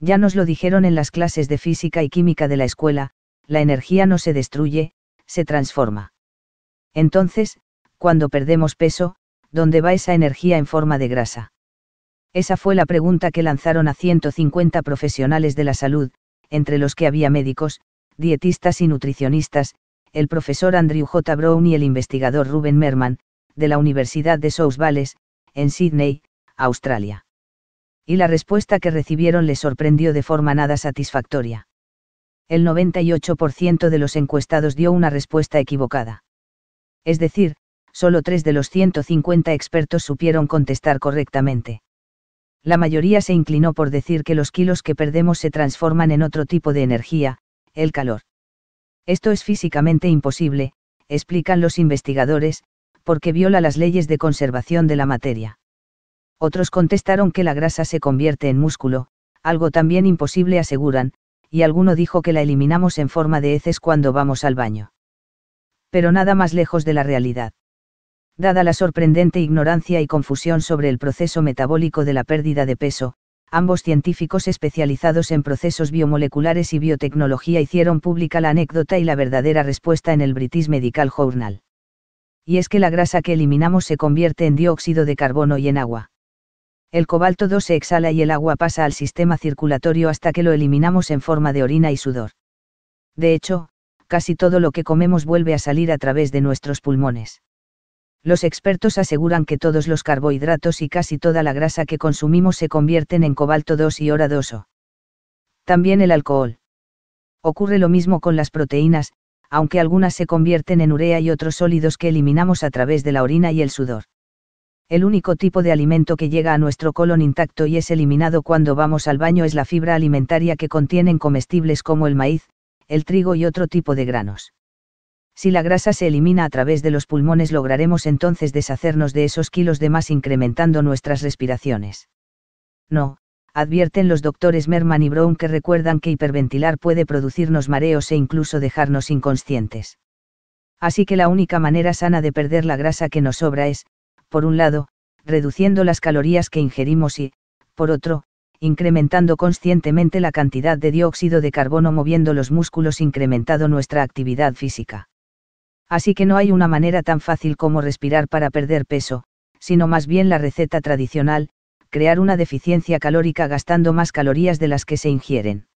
Ya nos lo dijeron en las clases de física y química de la escuela, la energía no se destruye, se transforma. Entonces, cuando perdemos peso, ¿dónde va esa energía en forma de grasa? Esa fue la pregunta que lanzaron a 150 profesionales de la salud, entre los que había médicos, dietistas y nutricionistas, el profesor Andrew J. Brown y el investigador Ruben Merman, de la Universidad de South Wales, en Sydney, Australia y la respuesta que recibieron les sorprendió de forma nada satisfactoria. El 98% de los encuestados dio una respuesta equivocada. Es decir, solo 3 de los 150 expertos supieron contestar correctamente. La mayoría se inclinó por decir que los kilos que perdemos se transforman en otro tipo de energía, el calor. Esto es físicamente imposible, explican los investigadores, porque viola las leyes de conservación de la materia. Otros contestaron que la grasa se convierte en músculo, algo también imposible aseguran, y alguno dijo que la eliminamos en forma de heces cuando vamos al baño. Pero nada más lejos de la realidad. Dada la sorprendente ignorancia y confusión sobre el proceso metabólico de la pérdida de peso, ambos científicos especializados en procesos biomoleculares y biotecnología hicieron pública la anécdota y la verdadera respuesta en el British Medical Journal. Y es que la grasa que eliminamos se convierte en dióxido de carbono y en agua. El cobalto 2 se exhala y el agua pasa al sistema circulatorio hasta que lo eliminamos en forma de orina y sudor. De hecho, casi todo lo que comemos vuelve a salir a través de nuestros pulmones. Los expertos aseguran que todos los carbohidratos y casi toda la grasa que consumimos se convierten en cobalto 2 y oradoso. También el alcohol. Ocurre lo mismo con las proteínas, aunque algunas se convierten en urea y otros sólidos que eliminamos a través de la orina y el sudor. El único tipo de alimento que llega a nuestro colon intacto y es eliminado cuando vamos al baño es la fibra alimentaria que contienen comestibles como el maíz, el trigo y otro tipo de granos. Si la grasa se elimina a través de los pulmones lograremos entonces deshacernos de esos kilos de más incrementando nuestras respiraciones. No, advierten los doctores Merman y Brown que recuerdan que hiperventilar puede producirnos mareos e incluso dejarnos inconscientes. Así que la única manera sana de perder la grasa que nos sobra es, por un lado, reduciendo las calorías que ingerimos y, por otro, incrementando conscientemente la cantidad de dióxido de carbono moviendo los músculos incrementando nuestra actividad física. Así que no hay una manera tan fácil como respirar para perder peso, sino más bien la receta tradicional, crear una deficiencia calórica gastando más calorías de las que se ingieren.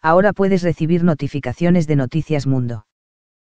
Ahora puedes recibir notificaciones de Noticias Mundo.